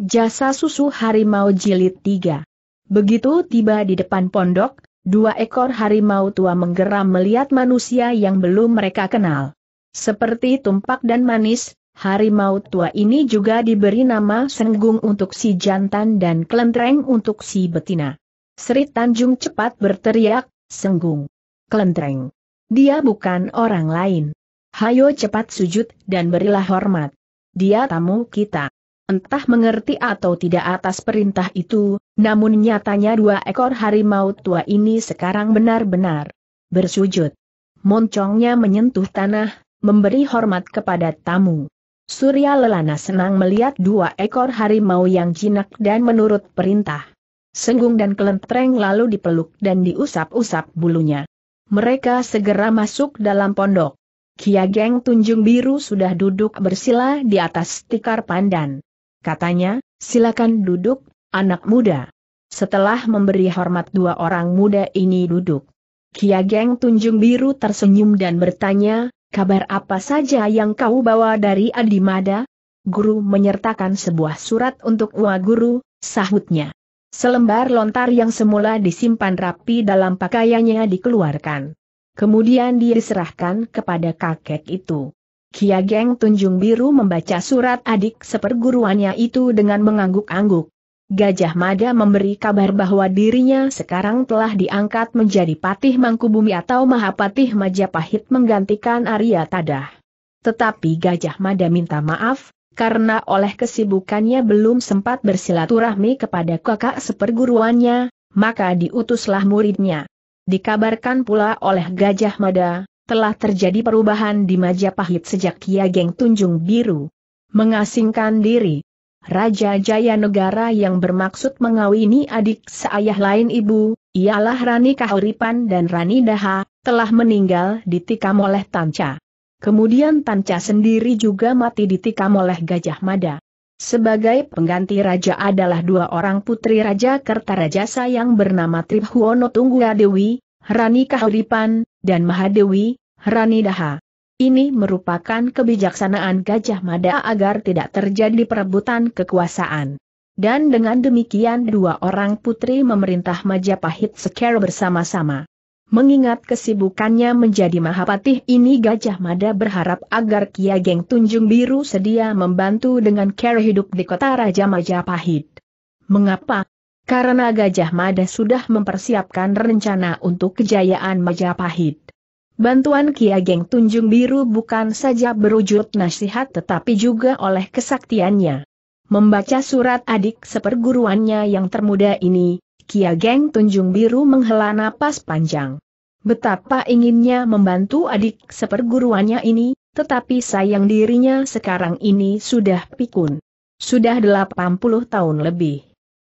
Jasa Susu Harimau Jilid 3 Begitu tiba di depan pondok, dua ekor harimau tua menggeram melihat manusia yang belum mereka kenal. Seperti tumpak dan manis, harimau tua ini juga diberi nama Senggung untuk si jantan dan Kelentreng untuk si betina. Sri Tanjung cepat berteriak, Senggung. Kelentreng. Dia bukan orang lain. Hayo cepat sujud dan berilah hormat. Dia tamu kita entah mengerti atau tidak atas perintah itu, namun nyatanya dua ekor harimau tua ini sekarang benar-benar bersujud. Moncongnya menyentuh tanah, memberi hormat kepada tamu. Surya Lelana senang melihat dua ekor harimau yang jinak dan menurut perintah. Senggung dan kelentreng lalu dipeluk dan diusap-usap bulunya. Mereka segera masuk dalam pondok. Kia Geng Tunjung Biru sudah duduk bersila di atas tikar pandan katanya, silakan duduk, anak muda. Setelah memberi hormat dua orang muda ini duduk. Kiageng Tunjung Biru tersenyum dan bertanya, kabar apa saja yang kau bawa dari Adimada? Guru menyertakan sebuah surat untuk Wa Guru, sahutnya. Selembar lontar yang semula disimpan rapi dalam pakaiannya dikeluarkan. Kemudian diserahkan kepada kakek itu. Kia Geng Tunjung Biru membaca surat adik seperguruannya itu dengan mengangguk-angguk. Gajah Mada memberi kabar bahwa dirinya sekarang telah diangkat menjadi Patih Mangkubumi atau Mahapatih Majapahit menggantikan Arya Tadah. Tetapi Gajah Mada minta maaf, karena oleh kesibukannya belum sempat bersilaturahmi kepada kakak seperguruannya, maka diutuslah muridnya. Dikabarkan pula oleh Gajah Mada, telah terjadi perubahan di Majapahit sejak Kia Geng Tunjung Biru mengasingkan diri. Raja Jaya Negara yang bermaksud mengawini adik seayah lain ibu, ialah Rani Kahuripan dan Rani Daha, telah meninggal ditikam oleh Tanca. Kemudian Tanca sendiri juga mati ditikam oleh Gajah Mada. Sebagai pengganti raja adalah dua orang putri Raja Kertarajasa yang bernama Tribhuwono Tunggadewi, Rani Kahuripan, dan Mahadewi, Rani Daha. Ini merupakan kebijaksanaan Gajah Mada agar tidak terjadi perebutan kekuasaan. Dan dengan demikian dua orang putri memerintah Majapahit secara bersama-sama. Mengingat kesibukannya menjadi Mahapatih ini Gajah Mada berharap agar Kia Geng Tunjung Biru sedia membantu dengan care hidup di kota Raja Majapahit. Mengapa? Karena Gajah Mada sudah mempersiapkan rencana untuk kejayaan Majapahit. Bantuan Geng Tunjung Biru bukan saja berwujud nasihat tetapi juga oleh kesaktiannya. Membaca surat adik seperguruannya yang termuda ini, Geng Tunjung Biru menghela napas panjang. Betapa inginnya membantu adik seperguruannya ini, tetapi sayang dirinya sekarang ini sudah pikun. Sudah 80 tahun lebih.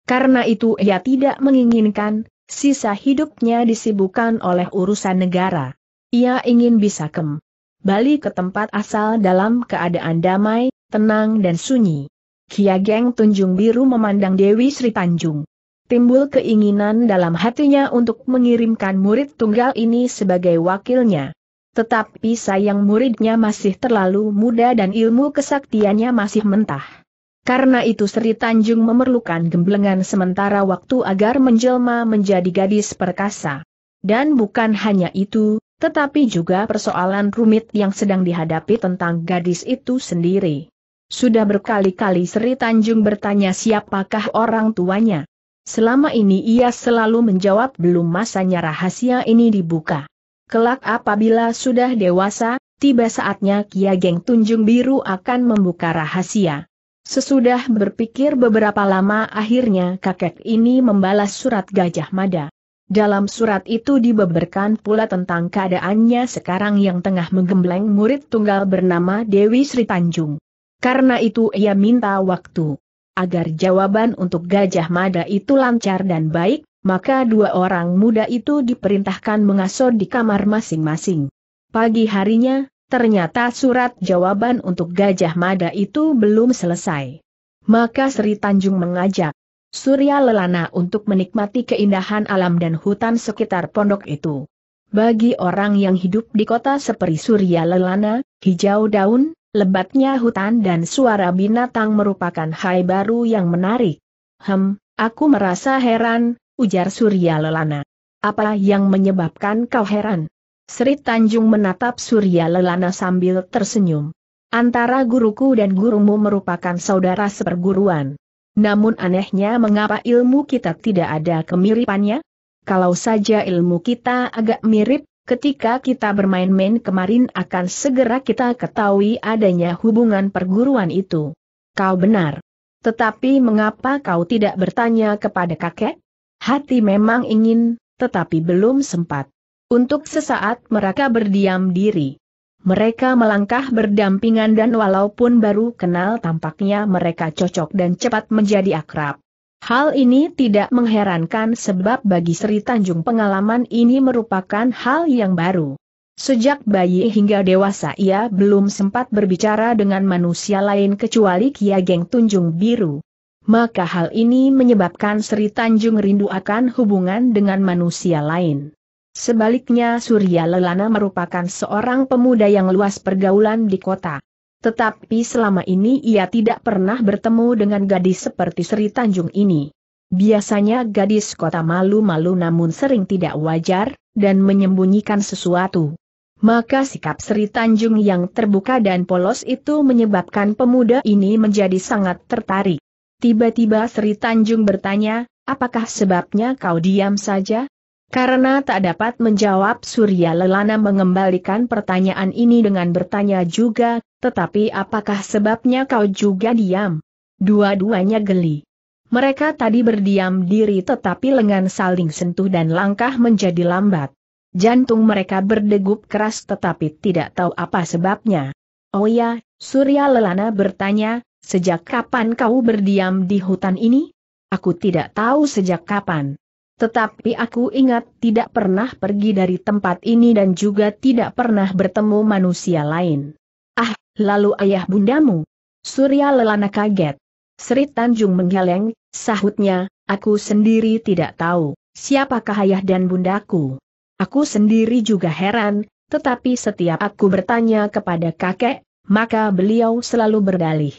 Karena itu ia tidak menginginkan, sisa hidupnya disibukkan oleh urusan negara. Ia ingin bisa kem. Bali ke tempat asal dalam keadaan damai, tenang dan sunyi. Kia Geng Tunjung Biru memandang Dewi Sri Tanjung. Timbul keinginan dalam hatinya untuk mengirimkan murid tunggal ini sebagai wakilnya. Tetapi sayang muridnya masih terlalu muda dan ilmu kesaktiannya masih mentah. Karena itu Sri Tanjung memerlukan gemblengan sementara waktu agar menjelma menjadi gadis perkasa. Dan bukan hanya itu, tetapi juga persoalan rumit yang sedang dihadapi tentang gadis itu sendiri. Sudah berkali-kali Sri Tanjung bertanya siapakah orang tuanya. Selama ini ia selalu menjawab belum masanya rahasia ini dibuka. Kelak apabila sudah dewasa, tiba saatnya Kia Geng Tunjung Biru akan membuka rahasia. Sesudah berpikir beberapa lama akhirnya kakek ini membalas surat Gajah Mada. Dalam surat itu dibeberkan pula tentang keadaannya sekarang yang tengah menggembleng murid tunggal bernama Dewi Sri Tanjung. Karena itu ia minta waktu agar jawaban untuk Gajah Mada itu lancar dan baik, maka dua orang muda itu diperintahkan mengasuh di kamar masing-masing. Pagi harinya, ternyata surat jawaban untuk Gajah Mada itu belum selesai. Maka Sri Tanjung mengajak Surya lelana untuk menikmati keindahan alam dan hutan sekitar pondok itu. Bagi orang yang hidup di kota seperti Surya lelana, hijau daun, lebatnya hutan dan suara binatang merupakan hai baru yang menarik. Hem, aku merasa heran, ujar Surya lelana. Apa yang menyebabkan kau heran? Sri Tanjung menatap Surya lelana sambil tersenyum. Antara guruku dan gurumu merupakan saudara seperguruan. Namun anehnya mengapa ilmu kita tidak ada kemiripannya? Kalau saja ilmu kita agak mirip, ketika kita bermain-main kemarin akan segera kita ketahui adanya hubungan perguruan itu. Kau benar. Tetapi mengapa kau tidak bertanya kepada kakek? Hati memang ingin, tetapi belum sempat. Untuk sesaat mereka berdiam diri. Mereka melangkah berdampingan dan walaupun baru kenal tampaknya mereka cocok dan cepat menjadi akrab. Hal ini tidak mengherankan sebab bagi Sri Tanjung pengalaman ini merupakan hal yang baru. Sejak bayi hingga dewasa ia belum sempat berbicara dengan manusia lain kecuali Kia Geng Tunjung Biru. Maka hal ini menyebabkan Sri Tanjung rindu akan hubungan dengan manusia lain. Sebaliknya Surya Lelana merupakan seorang pemuda yang luas pergaulan di kota. Tetapi selama ini ia tidak pernah bertemu dengan gadis seperti Sri Tanjung ini. Biasanya gadis kota malu-malu namun sering tidak wajar, dan menyembunyikan sesuatu. Maka sikap Sri Tanjung yang terbuka dan polos itu menyebabkan pemuda ini menjadi sangat tertarik. Tiba-tiba Sri Tanjung bertanya, apakah sebabnya kau diam saja? Karena tak dapat menjawab Surya Lelana mengembalikan pertanyaan ini dengan bertanya juga, tetapi apakah sebabnya kau juga diam? Dua-duanya geli. Mereka tadi berdiam diri tetapi lengan saling sentuh dan langkah menjadi lambat. Jantung mereka berdegup keras tetapi tidak tahu apa sebabnya. Oh ya, Surya Lelana bertanya, sejak kapan kau berdiam di hutan ini? Aku tidak tahu sejak kapan. Tetapi aku ingat tidak pernah pergi dari tempat ini dan juga tidak pernah bertemu manusia lain. Ah, lalu ayah bundamu? Surya Lelana kaget. Sri Tanjung menggeleng, sahutnya, aku sendiri tidak tahu, siapakah ayah dan bundaku. Aku sendiri juga heran, tetapi setiap aku bertanya kepada kakek, maka beliau selalu berdalih.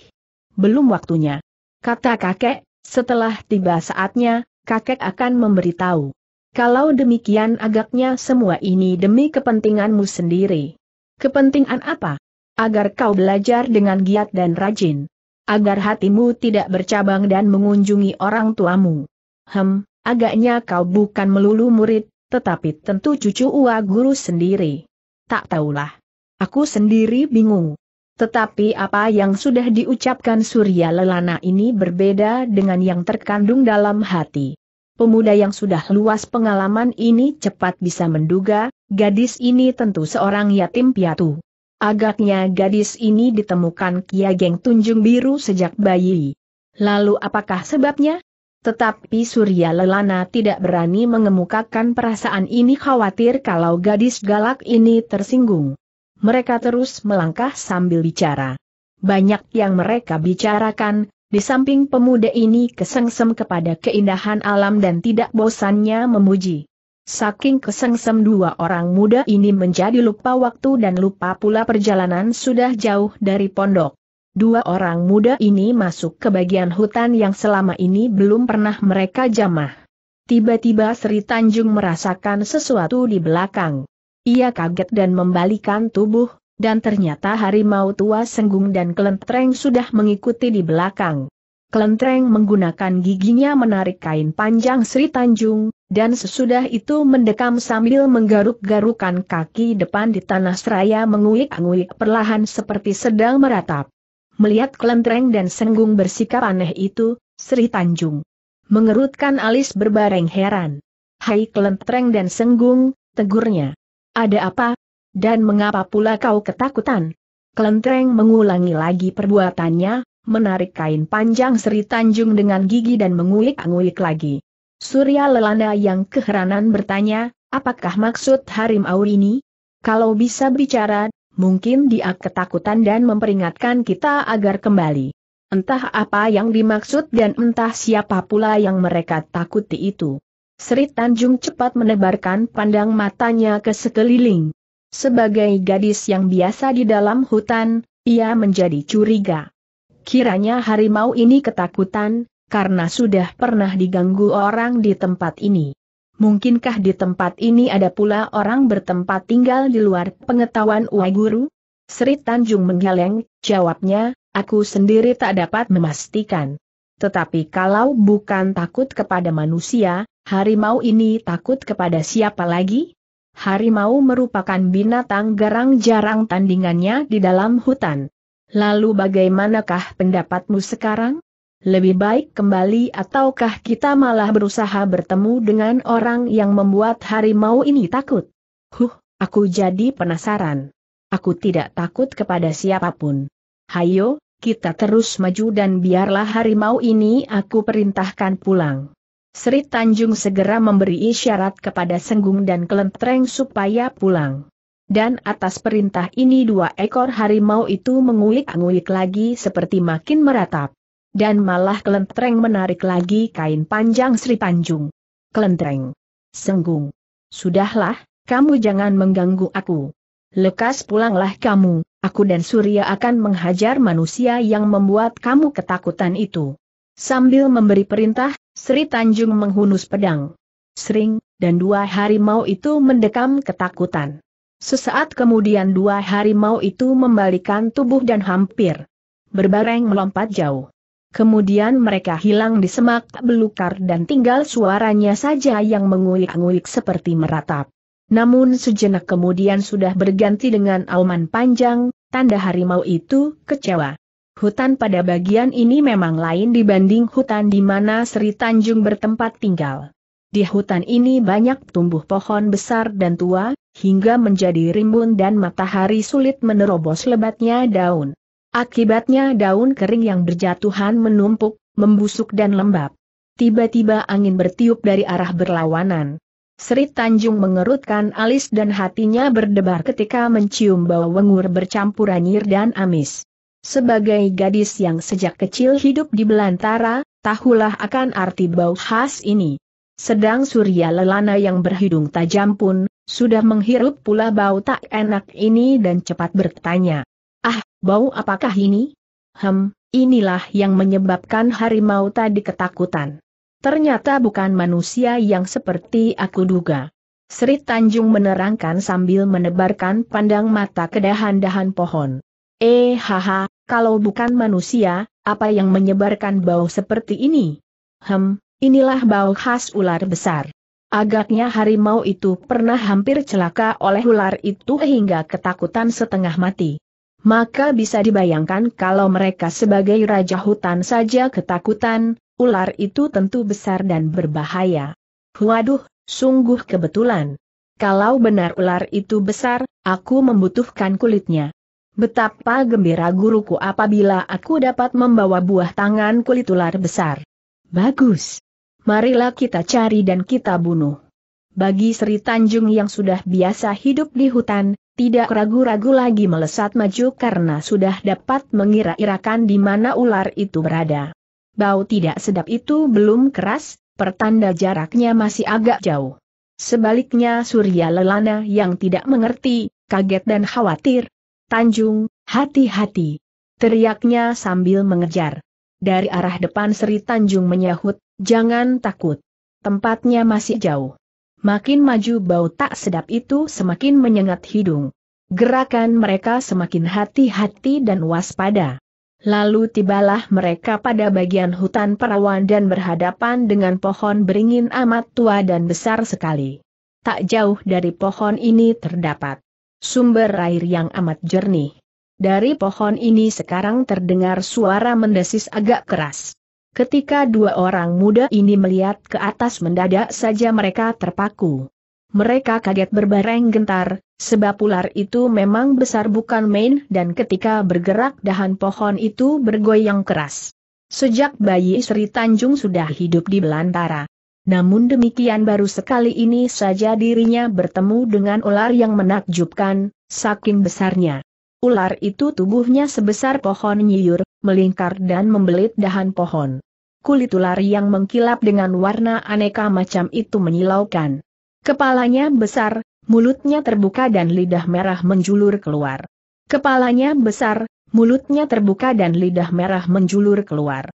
Belum waktunya. Kata kakek, setelah tiba saatnya, kakek akan memberitahu. Kalau demikian agaknya semua ini demi kepentinganmu sendiri. Kepentingan apa? Agar kau belajar dengan giat dan rajin. Agar hatimu tidak bercabang dan mengunjungi orang tuamu. Hem, agaknya kau bukan melulu murid, tetapi tentu cucu ua guru sendiri. Tak tahulah. Aku sendiri bingung. Tetapi apa yang sudah diucapkan Surya Lelana ini berbeda dengan yang terkandung dalam hati. Pemuda yang sudah luas pengalaman ini cepat bisa menduga, gadis ini tentu seorang yatim piatu. Agaknya gadis ini ditemukan Kia Geng Tunjung Biru sejak bayi. Lalu apakah sebabnya? Tetapi Surya Lelana tidak berani mengemukakan perasaan ini khawatir kalau gadis galak ini tersinggung mereka terus melangkah sambil bicara. Banyak yang mereka bicarakan, di samping pemuda ini kesengsem kepada keindahan alam dan tidak bosannya memuji. Saking kesengsem dua orang muda ini menjadi lupa waktu dan lupa pula perjalanan sudah jauh dari pondok. Dua orang muda ini masuk ke bagian hutan yang selama ini belum pernah mereka jamah. Tiba-tiba Sri Tanjung merasakan sesuatu di belakang. Ia kaget dan membalikan tubuh, dan ternyata harimau tua senggung dan kelentreng sudah mengikuti di belakang. Kelentreng menggunakan giginya menarik kain panjang Sri Tanjung, dan sesudah itu mendekam sambil menggaruk-garukan kaki depan di tanah seraya menguik-nguik perlahan seperti sedang meratap. Melihat kelentreng dan senggung bersikap aneh itu, Sri Tanjung mengerutkan alis berbareng heran. Hai kelentreng dan senggung, tegurnya. Ada apa? Dan mengapa pula kau ketakutan? Kelentreng mengulangi lagi perbuatannya, menarik kain panjang Sri Tanjung dengan gigi dan menguik-nguik lagi. Surya Lelana yang keheranan bertanya, apakah maksud harimau ini? Kalau bisa bicara, mungkin dia ketakutan dan memperingatkan kita agar kembali. Entah apa yang dimaksud dan entah siapa pula yang mereka takuti itu. Sri Tanjung cepat menebarkan pandang matanya ke sekeliling. Sebagai gadis yang biasa di dalam hutan, ia menjadi curiga. Kiranya harimau ini ketakutan, karena sudah pernah diganggu orang di tempat ini. Mungkinkah di tempat ini ada pula orang bertempat tinggal di luar pengetahuan Uai Guru? Sri Tanjung menggeleng, jawabnya, aku sendiri tak dapat memastikan. Tetapi kalau bukan takut kepada manusia, Harimau ini takut kepada siapa lagi? Harimau merupakan binatang garang jarang tandingannya di dalam hutan. Lalu bagaimanakah pendapatmu sekarang? Lebih baik kembali ataukah kita malah berusaha bertemu dengan orang yang membuat harimau ini takut? Huh, aku jadi penasaran. Aku tidak takut kepada siapapun. Hayo, kita terus maju dan biarlah harimau ini aku perintahkan pulang. Sri Tanjung segera memberi isyarat kepada Senggung dan Kelentreng supaya pulang. Dan atas perintah ini dua ekor harimau itu menguik-anguik lagi seperti makin meratap. Dan malah Kelentreng menarik lagi kain panjang Sri Tanjung. Kelentreng. Senggung. Sudahlah, kamu jangan mengganggu aku. Lekas pulanglah kamu, aku dan Surya akan menghajar manusia yang membuat kamu ketakutan itu. Sambil memberi perintah, Sri Tanjung menghunus pedang. Sering, dan dua harimau itu mendekam ketakutan. Sesaat kemudian dua harimau itu membalikan tubuh dan hampir berbareng melompat jauh. Kemudian mereka hilang di semak belukar dan tinggal suaranya saja yang menguik-nguik seperti meratap. Namun sejenak kemudian sudah berganti dengan auman panjang, tanda harimau itu kecewa hutan pada bagian ini memang lain dibanding hutan di mana Sri Tanjung bertempat tinggal. Di hutan ini banyak tumbuh pohon besar dan tua, hingga menjadi rimbun dan matahari sulit menerobos lebatnya daun. Akibatnya daun kering yang berjatuhan menumpuk, membusuk dan lembab. Tiba-tiba angin bertiup dari arah berlawanan. Sri Tanjung mengerutkan alis dan hatinya berdebar ketika mencium bau wengur bercampur anyir dan amis. Sebagai gadis yang sejak kecil hidup di Belantara, tahulah akan arti bau khas ini. Sedang Surya Lelana yang berhidung tajam pun, sudah menghirup pula bau tak enak ini dan cepat bertanya. Ah, bau apakah ini? Hem, inilah yang menyebabkan harimau tadi ketakutan. Ternyata bukan manusia yang seperti aku duga. Sri Tanjung menerangkan sambil menebarkan pandang mata ke dahan-dahan pohon. Eh haha, kalau bukan manusia, apa yang menyebarkan bau seperti ini? Hem, inilah bau khas ular besar. Agaknya harimau itu pernah hampir celaka oleh ular itu hingga ketakutan setengah mati. Maka bisa dibayangkan kalau mereka sebagai raja hutan saja ketakutan, ular itu tentu besar dan berbahaya. Waduh, sungguh kebetulan. Kalau benar ular itu besar, aku membutuhkan kulitnya. Betapa gembira guruku apabila aku dapat membawa buah tangan kulit ular besar. Bagus. Marilah kita cari dan kita bunuh. Bagi Sri Tanjung yang sudah biasa hidup di hutan, tidak ragu-ragu lagi melesat maju karena sudah dapat mengira-irakan di mana ular itu berada. Bau tidak sedap itu belum keras, pertanda jaraknya masih agak jauh. Sebaliknya Surya Lelana yang tidak mengerti, kaget dan khawatir, Tanjung, hati-hati. Teriaknya sambil mengejar. Dari arah depan Sri Tanjung menyahut, jangan takut. Tempatnya masih jauh. Makin maju bau tak sedap itu semakin menyengat hidung. Gerakan mereka semakin hati-hati dan waspada. Lalu tibalah mereka pada bagian hutan perawan dan berhadapan dengan pohon beringin amat tua dan besar sekali. Tak jauh dari pohon ini terdapat sumber air yang amat jernih. Dari pohon ini sekarang terdengar suara mendesis agak keras. Ketika dua orang muda ini melihat ke atas mendadak saja mereka terpaku. Mereka kaget berbareng gentar, sebab ular itu memang besar bukan main dan ketika bergerak dahan pohon itu bergoyang keras. Sejak bayi Sri Tanjung sudah hidup di Belantara, namun demikian baru sekali ini saja dirinya bertemu dengan ular yang menakjubkan, saking besarnya. Ular itu tubuhnya sebesar pohon nyiur, melingkar dan membelit dahan pohon. Kulit ular yang mengkilap dengan warna aneka macam itu menyilaukan. Kepalanya besar, mulutnya terbuka dan lidah merah menjulur keluar. Kepalanya besar, mulutnya terbuka dan lidah merah menjulur keluar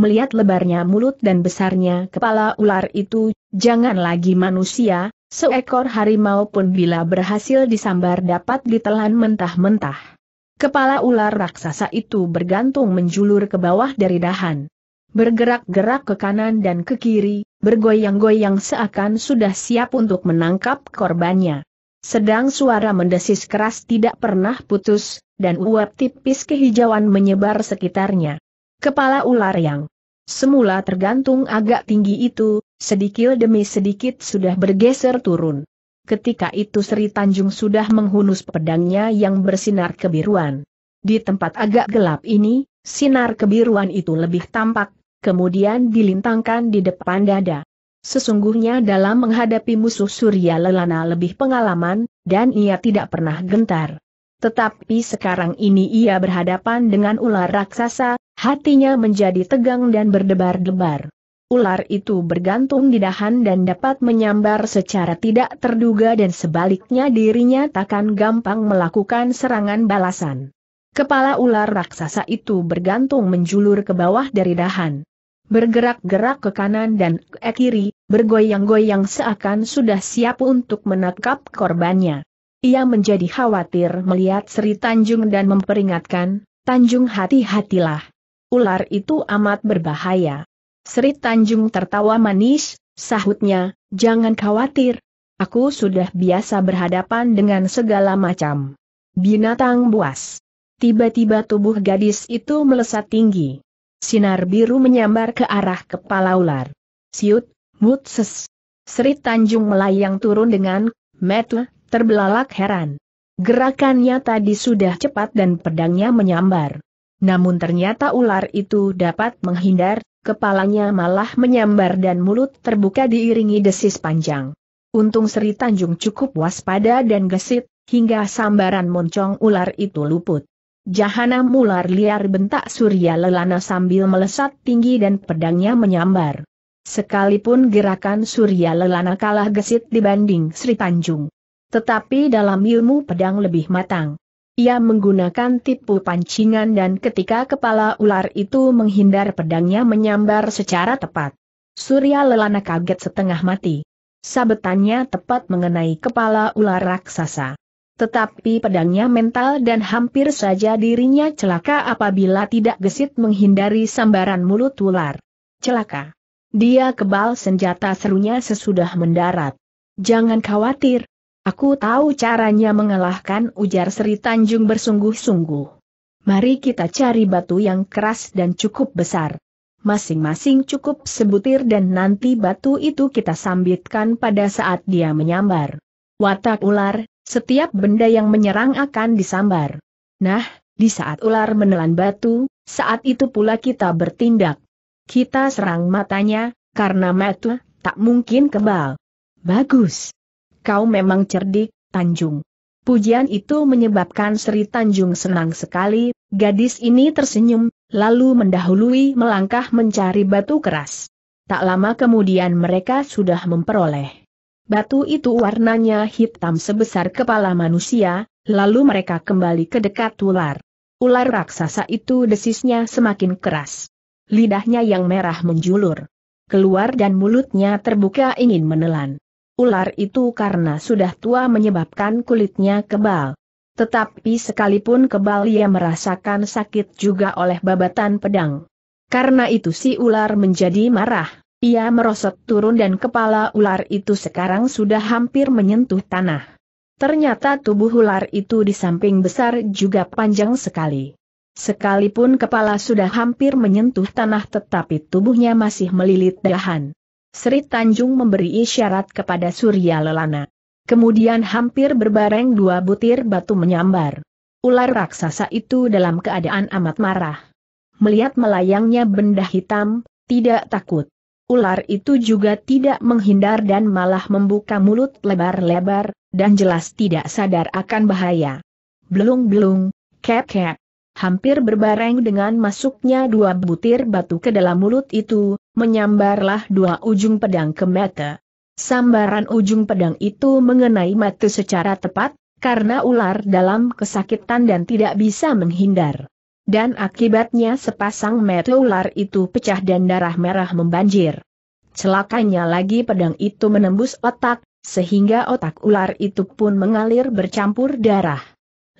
melihat lebarnya mulut dan besarnya kepala ular itu, jangan lagi manusia, seekor harimau pun bila berhasil disambar dapat ditelan mentah-mentah. Kepala ular raksasa itu bergantung menjulur ke bawah dari dahan. Bergerak-gerak ke kanan dan ke kiri, bergoyang-goyang seakan sudah siap untuk menangkap korbannya. Sedang suara mendesis keras tidak pernah putus, dan uap tipis kehijauan menyebar sekitarnya. Kepala ular yang semula tergantung agak tinggi itu, sedikit demi sedikit sudah bergeser turun. Ketika itu Sri Tanjung sudah menghunus pedangnya yang bersinar kebiruan. Di tempat agak gelap ini, sinar kebiruan itu lebih tampak, kemudian dilintangkan di depan dada. Sesungguhnya dalam menghadapi musuh Surya Lelana lebih pengalaman, dan ia tidak pernah gentar. Tetapi sekarang ini ia berhadapan dengan ular raksasa, hatinya menjadi tegang dan berdebar-debar. Ular itu bergantung di dahan dan dapat menyambar secara tidak terduga dan sebaliknya dirinya takkan gampang melakukan serangan balasan. Kepala ular raksasa itu bergantung menjulur ke bawah dari dahan. Bergerak-gerak ke kanan dan ke kiri, bergoyang-goyang seakan sudah siap untuk menangkap korbannya. Ia menjadi khawatir melihat Sri Tanjung dan memperingatkan, Tanjung hati-hatilah. Ular itu amat berbahaya. Sri Tanjung tertawa manis, sahutnya, jangan khawatir. Aku sudah biasa berhadapan dengan segala macam binatang buas. Tiba-tiba tubuh gadis itu melesat tinggi. Sinar biru menyambar ke arah kepala ular. Siut, mutses. Sri Tanjung melayang turun dengan metu terbelalak heran. Gerakannya tadi sudah cepat dan pedangnya menyambar. Namun ternyata ular itu dapat menghindar, kepalanya malah menyambar dan mulut terbuka diiringi desis panjang. Untung Sri Tanjung cukup waspada dan gesit, hingga sambaran moncong ular itu luput. Jahanam ular liar bentak Surya Lelana sambil melesat tinggi dan pedangnya menyambar. Sekalipun gerakan Surya Lelana kalah gesit dibanding Sri Tanjung. Tetapi dalam ilmu pedang lebih matang. Ia menggunakan tipu pancingan dan ketika kepala ular itu menghindar pedangnya menyambar secara tepat. Surya Lelana kaget setengah mati. Sabetannya tepat mengenai kepala ular raksasa. Tetapi pedangnya mental dan hampir saja dirinya celaka apabila tidak gesit menghindari sambaran mulut ular. Celaka. Dia kebal senjata serunya sesudah mendarat. Jangan khawatir, Aku tahu caranya mengalahkan ujar Sri Tanjung bersungguh-sungguh. Mari kita cari batu yang keras dan cukup besar. Masing-masing cukup sebutir dan nanti batu itu kita sambitkan pada saat dia menyambar. Watak ular, setiap benda yang menyerang akan disambar. Nah, di saat ular menelan batu, saat itu pula kita bertindak. Kita serang matanya, karena matu tak mungkin kebal. Bagus kau memang cerdik, Tanjung. Pujian itu menyebabkan Sri Tanjung senang sekali, gadis ini tersenyum, lalu mendahului melangkah mencari batu keras. Tak lama kemudian mereka sudah memperoleh. Batu itu warnanya hitam sebesar kepala manusia, lalu mereka kembali ke dekat ular. Ular raksasa itu desisnya semakin keras. Lidahnya yang merah menjulur. Keluar dan mulutnya terbuka ingin menelan. Ular itu karena sudah tua menyebabkan kulitnya kebal. Tetapi sekalipun kebal ia merasakan sakit juga oleh babatan pedang. Karena itu si ular menjadi marah. Ia merosot turun dan kepala ular itu sekarang sudah hampir menyentuh tanah. Ternyata tubuh ular itu di samping besar juga panjang sekali. Sekalipun kepala sudah hampir menyentuh tanah tetapi tubuhnya masih melilit dahan. Sri Tanjung memberi isyarat kepada Surya Lelana. Kemudian hampir berbareng dua butir batu menyambar. Ular raksasa itu dalam keadaan amat marah. Melihat melayangnya benda hitam, tidak takut. Ular itu juga tidak menghindar dan malah membuka mulut lebar-lebar, dan jelas tidak sadar akan bahaya. Belung-belung, kek-kek. Hampir berbareng dengan masuknya dua butir batu ke dalam mulut itu, menyambarlah dua ujung pedang ke mata. Sambaran ujung pedang itu mengenai mata secara tepat, karena ular dalam kesakitan dan tidak bisa menghindar. Dan akibatnya sepasang mata ular itu pecah dan darah merah membanjir. Celakanya lagi pedang itu menembus otak, sehingga otak ular itu pun mengalir bercampur darah.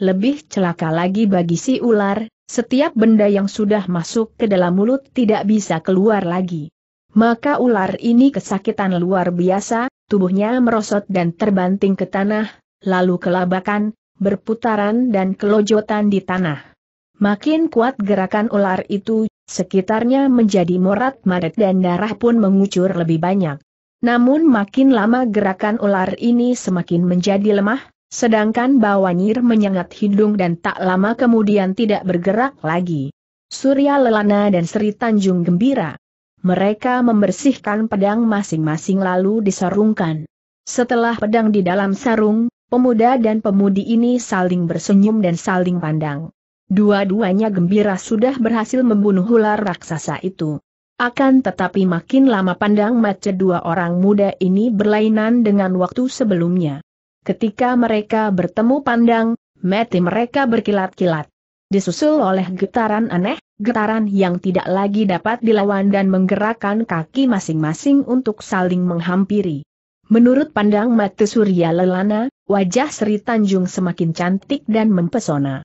Lebih celaka lagi bagi si ular, setiap benda yang sudah masuk ke dalam mulut tidak bisa keluar lagi. Maka ular ini kesakitan luar biasa, tubuhnya merosot dan terbanting ke tanah, lalu kelabakan, berputaran dan kelojotan di tanah. Makin kuat gerakan ular itu, sekitarnya menjadi morat-maret dan darah pun mengucur lebih banyak. Namun makin lama gerakan ular ini semakin menjadi lemah, Sedangkan Bawanyir menyengat hidung dan tak lama kemudian tidak bergerak lagi. Surya Lelana dan Sri Tanjung gembira. Mereka membersihkan pedang masing-masing lalu disarungkan. Setelah pedang di dalam sarung, pemuda dan pemudi ini saling bersenyum dan saling pandang. Dua-duanya gembira sudah berhasil membunuh ular raksasa itu. Akan tetapi makin lama pandang mata dua orang muda ini berlainan dengan waktu sebelumnya. Ketika mereka bertemu pandang, mati mereka berkilat-kilat. Disusul oleh getaran aneh, getaran yang tidak lagi dapat dilawan dan menggerakkan kaki masing-masing untuk saling menghampiri. Menurut pandang mata Surya Lelana, wajah Sri Tanjung semakin cantik dan mempesona.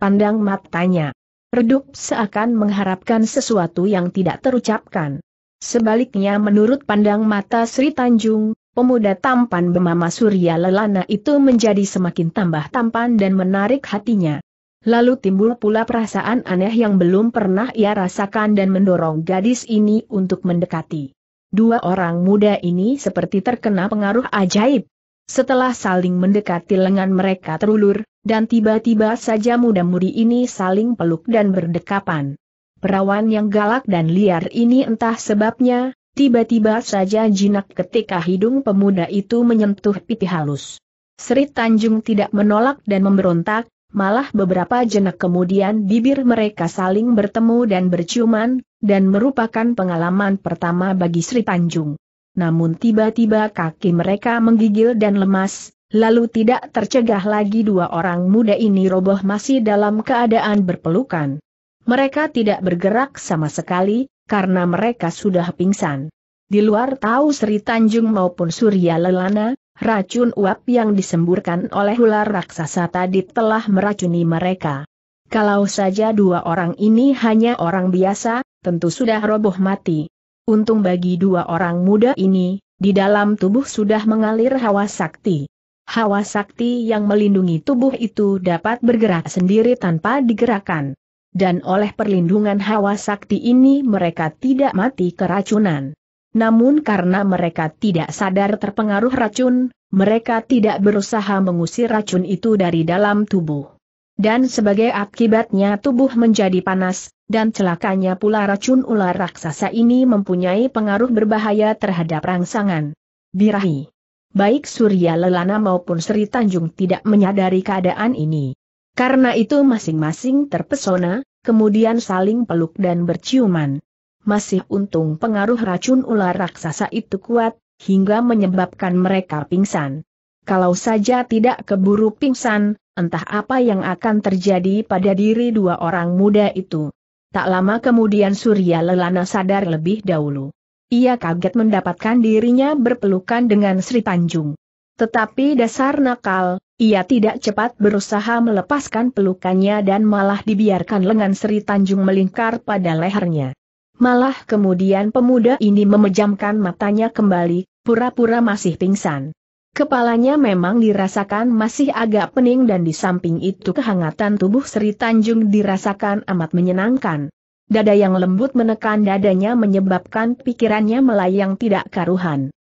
Pandang matanya redup seakan mengharapkan sesuatu yang tidak terucapkan. Sebaliknya menurut pandang mata Sri Tanjung, pemuda tampan bernama Surya Lelana itu menjadi semakin tambah tampan dan menarik hatinya. Lalu timbul pula perasaan aneh yang belum pernah ia rasakan dan mendorong gadis ini untuk mendekati. Dua orang muda ini seperti terkena pengaruh ajaib. Setelah saling mendekati lengan mereka terulur, dan tiba-tiba saja muda-mudi ini saling peluk dan berdekapan. Perawan yang galak dan liar ini entah sebabnya, Tiba-tiba saja jinak ketika hidung pemuda itu menyentuh pipi halus. Sri Tanjung tidak menolak dan memberontak, malah beberapa jenak kemudian bibir mereka saling bertemu dan berciuman, dan merupakan pengalaman pertama bagi Sri Tanjung. Namun tiba-tiba kaki mereka menggigil dan lemas, lalu tidak tercegah lagi dua orang muda ini roboh masih dalam keadaan berpelukan. Mereka tidak bergerak sama sekali, karena mereka sudah pingsan. Di luar tahu Sri Tanjung maupun Surya Lelana, racun uap yang disemburkan oleh ular raksasa tadi telah meracuni mereka. Kalau saja dua orang ini hanya orang biasa, tentu sudah roboh mati. Untung bagi dua orang muda ini, di dalam tubuh sudah mengalir hawa sakti. Hawa sakti yang melindungi tubuh itu dapat bergerak sendiri tanpa digerakkan dan oleh perlindungan hawa sakti ini mereka tidak mati keracunan. Namun karena mereka tidak sadar terpengaruh racun, mereka tidak berusaha mengusir racun itu dari dalam tubuh. Dan sebagai akibatnya tubuh menjadi panas, dan celakanya pula racun ular raksasa ini mempunyai pengaruh berbahaya terhadap rangsangan. Birahi. Baik Surya Lelana maupun Sri Tanjung tidak menyadari keadaan ini. Karena itu masing-masing terpesona, kemudian saling peluk dan berciuman. Masih untung pengaruh racun ular raksasa itu kuat, hingga menyebabkan mereka pingsan. Kalau saja tidak keburu pingsan, entah apa yang akan terjadi pada diri dua orang muda itu. Tak lama kemudian Surya Lelana sadar lebih dahulu. Ia kaget mendapatkan dirinya berpelukan dengan Sri Tanjung. Tetapi dasar nakal, ia tidak cepat berusaha melepaskan pelukannya dan malah dibiarkan lengan Sri Tanjung melingkar pada lehernya. Malah kemudian pemuda ini memejamkan matanya kembali, pura-pura masih pingsan. Kepalanya memang dirasakan masih agak pening dan di samping itu kehangatan tubuh Sri Tanjung dirasakan amat menyenangkan. Dada yang lembut menekan dadanya menyebabkan pikirannya melayang tidak karuhan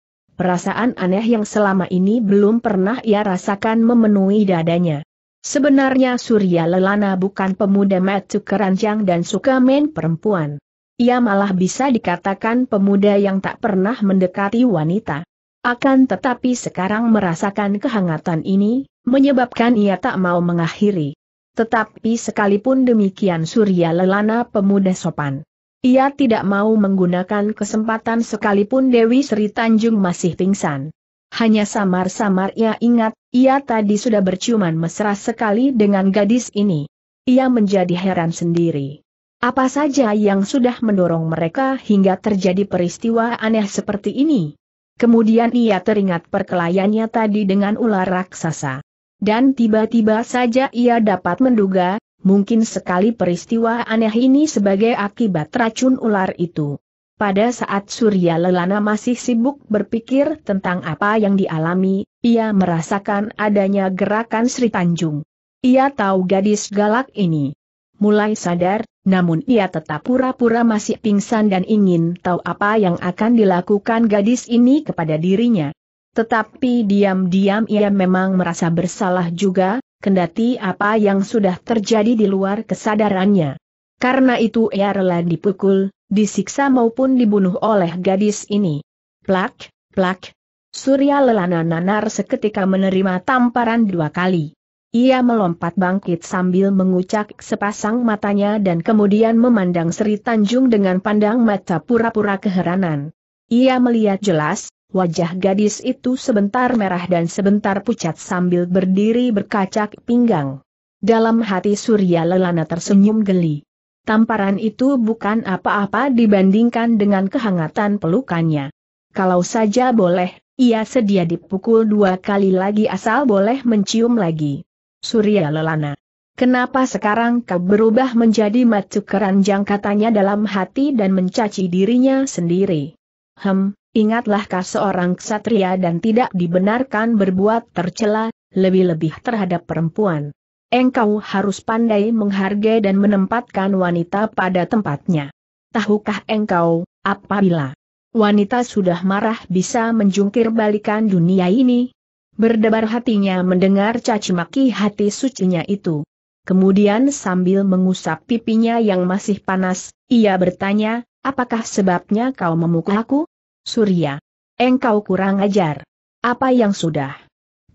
perasaan aneh yang selama ini belum pernah ia rasakan memenuhi dadanya. Sebenarnya Surya Lelana bukan pemuda metu keranjang dan suka main perempuan. Ia malah bisa dikatakan pemuda yang tak pernah mendekati wanita. Akan tetapi sekarang merasakan kehangatan ini, menyebabkan ia tak mau mengakhiri. Tetapi sekalipun demikian Surya Lelana pemuda sopan. Ia tidak mau menggunakan kesempatan sekalipun Dewi Sri Tanjung masih pingsan. Hanya samar-samar ia ingat, ia tadi sudah berciuman mesra sekali dengan gadis ini. Ia menjadi heran sendiri. Apa saja yang sudah mendorong mereka hingga terjadi peristiwa aneh seperti ini? Kemudian ia teringat perkelahiannya tadi dengan ular raksasa. Dan tiba-tiba saja ia dapat menduga, mungkin sekali peristiwa aneh ini sebagai akibat racun ular itu. Pada saat Surya Lelana masih sibuk berpikir tentang apa yang dialami, ia merasakan adanya gerakan Sri Tanjung. Ia tahu gadis galak ini. Mulai sadar, namun ia tetap pura-pura masih pingsan dan ingin tahu apa yang akan dilakukan gadis ini kepada dirinya. Tetapi diam-diam ia memang merasa bersalah juga, kendati apa yang sudah terjadi di luar kesadarannya. Karena itu ia rela dipukul, disiksa maupun dibunuh oleh gadis ini. Plak, plak. Surya lelana nanar seketika menerima tamparan dua kali. Ia melompat bangkit sambil mengucak sepasang matanya dan kemudian memandang Sri Tanjung dengan pandang mata pura-pura keheranan. Ia melihat jelas, Wajah gadis itu sebentar merah dan sebentar pucat sambil berdiri berkacak pinggang. Dalam hati Surya Lelana tersenyum geli. Tamparan itu bukan apa-apa dibandingkan dengan kehangatan pelukannya. Kalau saja boleh, ia sedia dipukul dua kali lagi asal boleh mencium lagi. Surya Lelana. Kenapa sekarang kau berubah menjadi macu keranjang katanya dalam hati dan mencaci dirinya sendiri? Hem, Ingatlah kah seorang ksatria dan tidak dibenarkan berbuat tercela, lebih-lebih terhadap perempuan. Engkau harus pandai menghargai dan menempatkan wanita pada tempatnya. Tahukah engkau, apabila wanita sudah marah bisa menjungkir balikan dunia ini? Berdebar hatinya mendengar cacimaki hati sucinya itu. Kemudian sambil mengusap pipinya yang masih panas, ia bertanya, apakah sebabnya kau memukul aku? Surya. Engkau kurang ajar. Apa yang sudah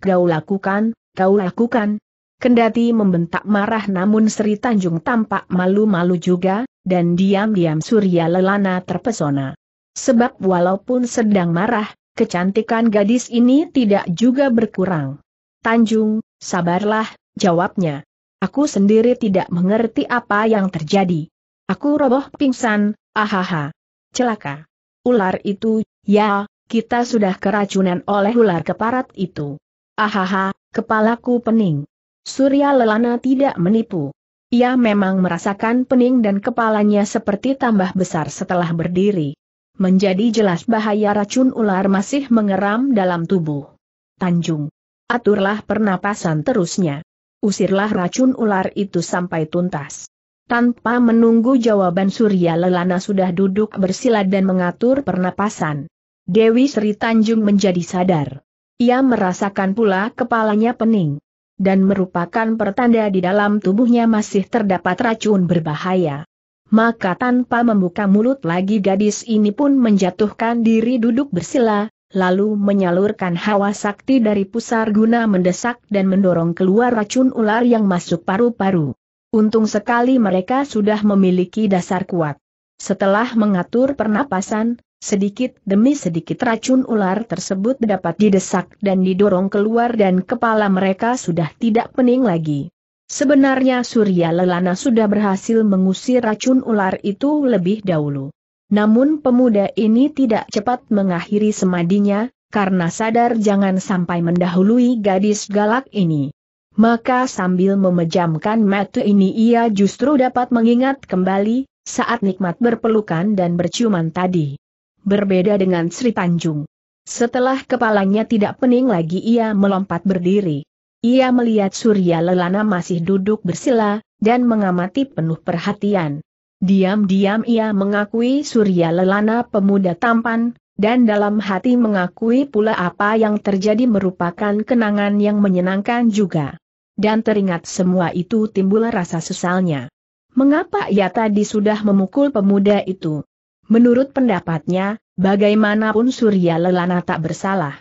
kau lakukan, kau lakukan. Kendati membentak marah namun Sri Tanjung tampak malu-malu juga, dan diam-diam Surya Lelana terpesona. Sebab walaupun sedang marah, kecantikan gadis ini tidak juga berkurang. Tanjung, sabarlah, jawabnya. Aku sendiri tidak mengerti apa yang terjadi. Aku roboh pingsan, ahaha. Celaka ular itu, ya, kita sudah keracunan oleh ular keparat itu. Ahaha, kepalaku pening. Surya Lelana tidak menipu. Ia memang merasakan pening dan kepalanya seperti tambah besar setelah berdiri. Menjadi jelas bahaya racun ular masih mengeram dalam tubuh. Tanjung. Aturlah pernapasan terusnya. Usirlah racun ular itu sampai tuntas. Tanpa menunggu jawaban Surya Lelana sudah duduk bersila dan mengatur pernapasan. Dewi Sri Tanjung menjadi sadar. Ia merasakan pula kepalanya pening. Dan merupakan pertanda di dalam tubuhnya masih terdapat racun berbahaya. Maka tanpa membuka mulut lagi gadis ini pun menjatuhkan diri duduk bersila, lalu menyalurkan hawa sakti dari pusar guna mendesak dan mendorong keluar racun ular yang masuk paru-paru. Untung sekali mereka sudah memiliki dasar kuat. Setelah mengatur pernapasan, sedikit demi sedikit racun ular tersebut dapat didesak dan didorong keluar dan kepala mereka sudah tidak pening lagi. Sebenarnya Surya Lelana sudah berhasil mengusir racun ular itu lebih dahulu. Namun pemuda ini tidak cepat mengakhiri semadinya, karena sadar jangan sampai mendahului gadis galak ini. Maka sambil memejamkan mata ini ia justru dapat mengingat kembali, saat nikmat berpelukan dan berciuman tadi. Berbeda dengan Sri Tanjung. Setelah kepalanya tidak pening lagi ia melompat berdiri. Ia melihat Surya Lelana masih duduk bersila, dan mengamati penuh perhatian. Diam-diam ia mengakui Surya Lelana pemuda tampan, dan dalam hati mengakui pula apa yang terjadi merupakan kenangan yang menyenangkan juga dan teringat semua itu timbul rasa sesalnya. Mengapa ia tadi sudah memukul pemuda itu? Menurut pendapatnya, bagaimanapun Surya Lelana tak bersalah.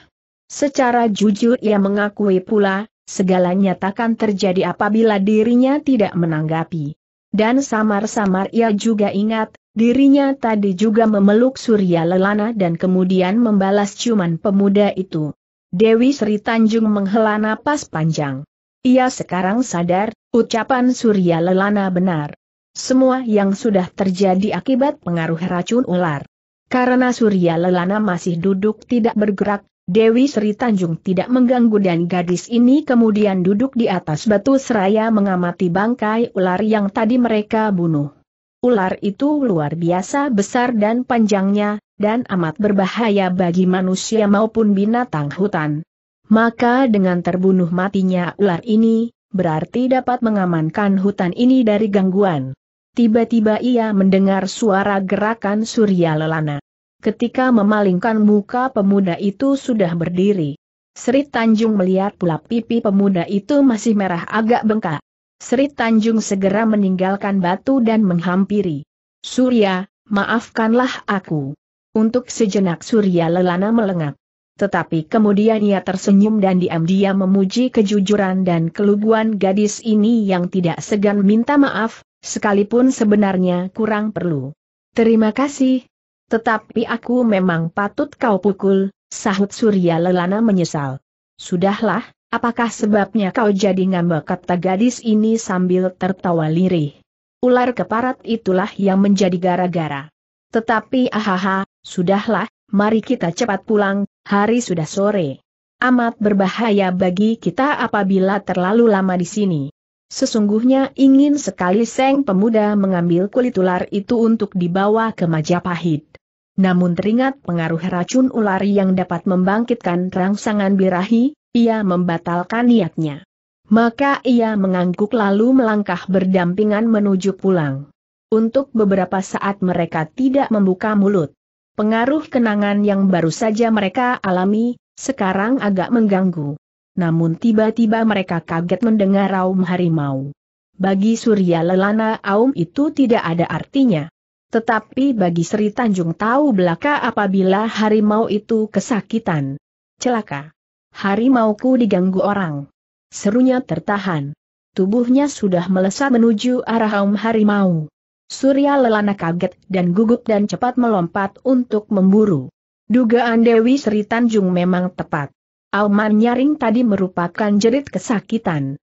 Secara jujur ia mengakui pula, segalanya takkan terjadi apabila dirinya tidak menanggapi. Dan samar-samar ia juga ingat, dirinya tadi juga memeluk Surya Lelana dan kemudian membalas ciuman pemuda itu. Dewi Sri Tanjung menghela napas panjang. Ia sekarang sadar, ucapan Surya Lelana benar. Semua yang sudah terjadi akibat pengaruh racun ular. Karena Surya Lelana masih duduk tidak bergerak, Dewi Sri Tanjung tidak mengganggu dan gadis ini kemudian duduk di atas batu seraya mengamati bangkai ular yang tadi mereka bunuh. Ular itu luar biasa besar dan panjangnya, dan amat berbahaya bagi manusia maupun binatang hutan. Maka dengan terbunuh matinya ular ini, berarti dapat mengamankan hutan ini dari gangguan. Tiba-tiba ia mendengar suara gerakan surya lelana. Ketika memalingkan muka pemuda itu sudah berdiri. Sri Tanjung melihat pula pipi pemuda itu masih merah agak bengkak. Sri Tanjung segera meninggalkan batu dan menghampiri. Surya, maafkanlah aku. Untuk sejenak Surya lelana melengak tetapi kemudian ia tersenyum dan diam-diam memuji kejujuran dan keluguan gadis ini yang tidak segan minta maaf, sekalipun sebenarnya kurang perlu. Terima kasih. Tetapi aku memang patut kau pukul, sahut Surya Lelana menyesal. Sudahlah, apakah sebabnya kau jadi ngambek kata gadis ini sambil tertawa lirih. Ular keparat itulah yang menjadi gara-gara. Tetapi ahaha, sudahlah, mari kita cepat pulang, hari sudah sore. Amat berbahaya bagi kita apabila terlalu lama di sini. Sesungguhnya ingin sekali Seng pemuda mengambil kulit ular itu untuk dibawa ke Majapahit. Namun teringat pengaruh racun ular yang dapat membangkitkan rangsangan birahi, ia membatalkan niatnya. Maka ia mengangguk lalu melangkah berdampingan menuju pulang. Untuk beberapa saat mereka tidak membuka mulut. Pengaruh kenangan yang baru saja mereka alami, sekarang agak mengganggu. Namun tiba-tiba mereka kaget mendengar Aum harimau. Bagi Surya Lelana Aum itu tidak ada artinya. Tetapi bagi Sri Tanjung tahu belaka apabila harimau itu kesakitan. Celaka. Harimauku diganggu orang. Serunya tertahan. Tubuhnya sudah melesat menuju arah Aum harimau. Surya Lelana kaget dan gugup dan cepat melompat untuk memburu. Dugaan Dewi Sri Tanjung memang tepat. Alman nyaring tadi merupakan jerit kesakitan.